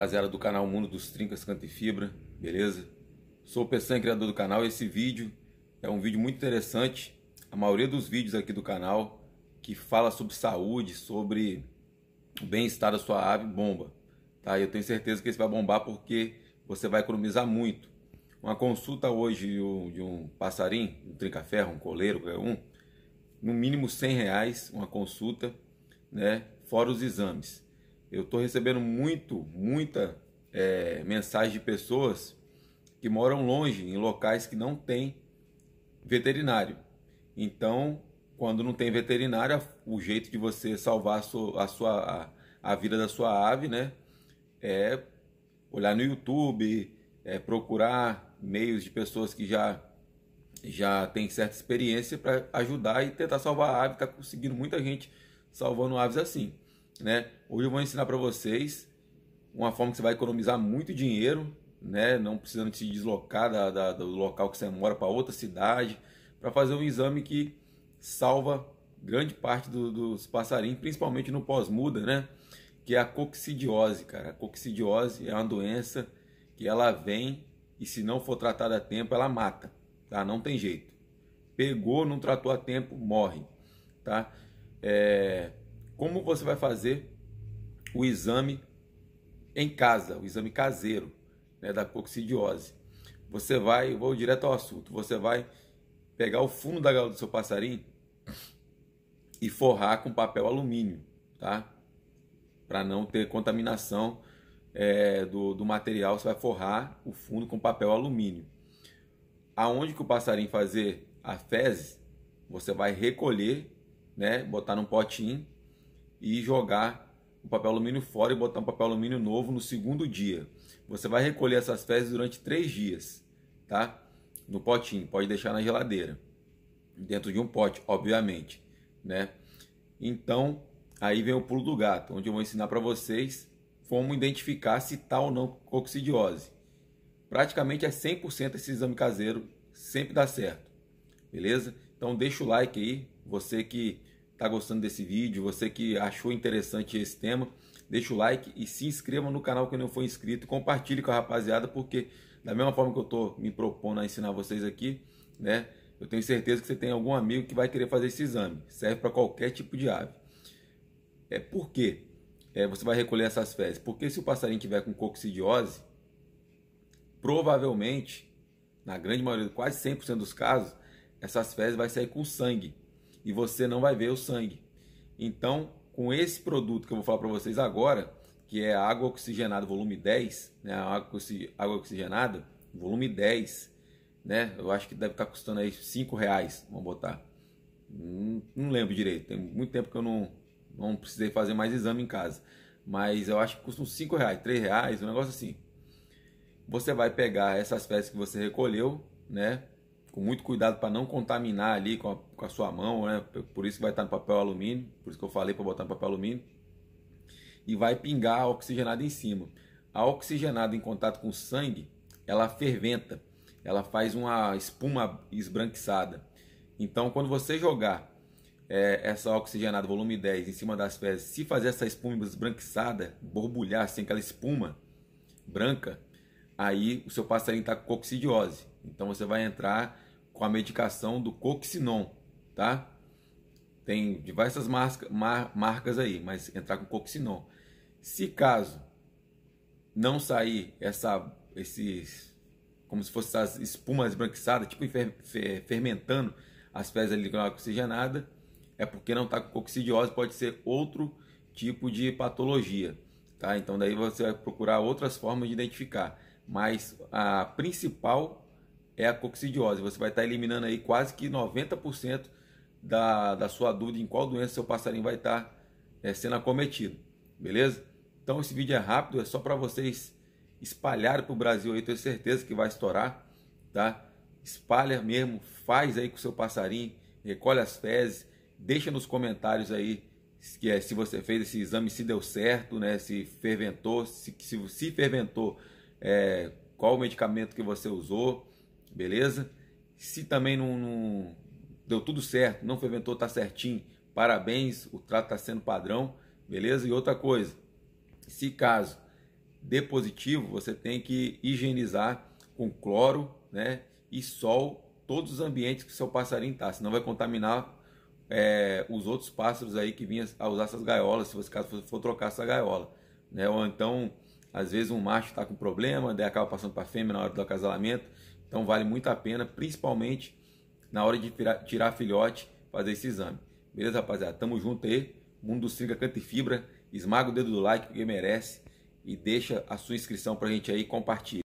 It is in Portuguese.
Rapaziada do canal Mundo dos Trincas Canto e Fibra, beleza? Sou o Peçanha, criador do canal, esse vídeo é um vídeo muito interessante. A maioria dos vídeos aqui do canal que fala sobre saúde, sobre o bem-estar da sua ave, bomba. Tá? Eu tenho certeza que esse vai bombar porque você vai economizar muito. Uma consulta hoje de um, de um passarinho, um trinca-ferro, um coleiro, qualquer um, no mínimo 100 reais uma consulta, né? fora os exames. Eu estou recebendo muito, muita é, mensagem de pessoas que moram longe, em locais que não tem veterinário. Então, quando não tem veterinário, o jeito de você salvar a sua, a, sua, a, a vida da sua ave, né? É olhar no YouTube, é procurar meios de pessoas que já já tem certa experiência para ajudar e tentar salvar a ave. Está conseguindo muita gente salvando aves assim né? Hoje eu vou ensinar para vocês uma forma que você vai economizar muito dinheiro, né? Não precisando se deslocar da, da, do local que você mora para outra cidade, para fazer um exame que salva grande parte do, dos passarinhos, principalmente no pós-muda, né? Que é a coccidiose, cara. A coccidiose é uma doença que ela vem e se não for tratada a tempo, ela mata, tá? Não tem jeito. Pegou, não tratou a tempo, morre, tá? É, como você vai fazer o exame em casa, o exame caseiro né, da coccidiose. Você vai, vou direto ao assunto, você vai pegar o fundo da gaiola do seu passarinho e forrar com papel alumínio, tá? Para não ter contaminação é, do, do material, você vai forrar o fundo com papel alumínio. Aonde que o passarinho fazer a fezes, você vai recolher, né? Botar num potinho e jogar o papel alumínio fora e botar um papel alumínio novo no segundo dia. Você vai recolher essas fezes durante três dias, tá? No potinho, pode deixar na geladeira, dentro de um pote, obviamente, né? Então, aí vem o pulo do gato, onde eu vou ensinar para vocês como identificar se tal tá ou não coccidiose. Praticamente é 100% esse exame caseiro, sempre dá certo, beleza? Então deixa o like aí, você que está gostando desse vídeo, você que achou interessante esse tema, deixa o like e se inscreva no canal que não for inscrito, compartilhe com a rapaziada, porque da mesma forma que eu estou me propondo a ensinar vocês aqui, né? Eu tenho certeza que você tem algum amigo que vai querer fazer esse exame. Serve para qualquer tipo de ave. É por quê? É, você vai recolher essas fezes. Porque se o passarinho tiver com coccidiose, provavelmente, na grande maioria, quase 100% dos casos, essas fezes vai sair com sangue e você não vai ver o sangue. Então, com esse produto que eu vou falar para vocês agora, que é a água oxigenada volume 10, né, a água, água oxigenada volume 10, né, eu acho que deve estar custando aí 5 reais, vamos botar. Não, hum, não lembro direito, tem muito tempo que eu não, não precisei fazer mais exame em casa. Mas eu acho que custa uns 5 reais, 3 reais, um negócio assim. Você vai pegar essas fezes que você recolheu, né? com muito cuidado para não contaminar ali com a, com a, sua mão, né? Por isso que vai estar no papel alumínio, por isso que eu falei para botar no papel alumínio. E vai pingar a oxigenada em cima. A oxigenada em contato com sangue, ela ferventa, ela faz uma espuma esbranquiçada. Então, quando você jogar é, essa oxigenada volume 10 em cima das fezes, se fazer essa espuma esbranquiçada, borbulhar assim, aquela espuma branca, aí o seu passarinho está com coccidiose. Então você vai entrar com a medicação do Coxinon, tá? Tem diversas marca, mar, marcas aí, mas entrar com Coxinon. Se caso não sair essa, esses, como se fossem as espumas esbranquiçadas, tipo fer, fermentando as fezes ali com oxigenada, é porque não está com coccidiose, pode ser outro tipo de patologia, tá? Então daí você vai procurar outras formas de identificar, mas a principal é a coccidiose. Você vai estar eliminando aí quase que 90% da, da sua dúvida em qual doença seu passarinho vai estar é, sendo acometido, beleza? Então esse vídeo é rápido, é só para vocês espalharem para o Brasil aí, tenho certeza que vai estourar, tá? Espalha mesmo, faz aí com o seu passarinho, recolhe as fezes, deixa nos comentários aí que é, se você fez esse exame, se deu certo, né? Se ferventou, se, se, se ferventou, é, qual o medicamento que você usou, Beleza? Se também não, não deu tudo certo, não ventou tá certinho, parabéns, o trato tá sendo padrão, beleza? E outra coisa, se caso dê positivo, você tem que higienizar com cloro, né? E sol todos os ambientes que seu passarinho está, senão vai contaminar é, os outros pássaros aí que vinham a usar essas gaiolas, se você caso for, for trocar essa gaiola, né? Ou então, às vezes um macho está com problema, daí acaba passando para fêmea na hora do acasalamento, então vale muito a pena, principalmente na hora de tirar filhote, fazer esse exame. Beleza, rapaziada? Tamo junto aí. Mundo do Singa Canta e Fibra. Esmaga o dedo do like porque merece. E deixa a sua inscrição pra gente aí compartilhar.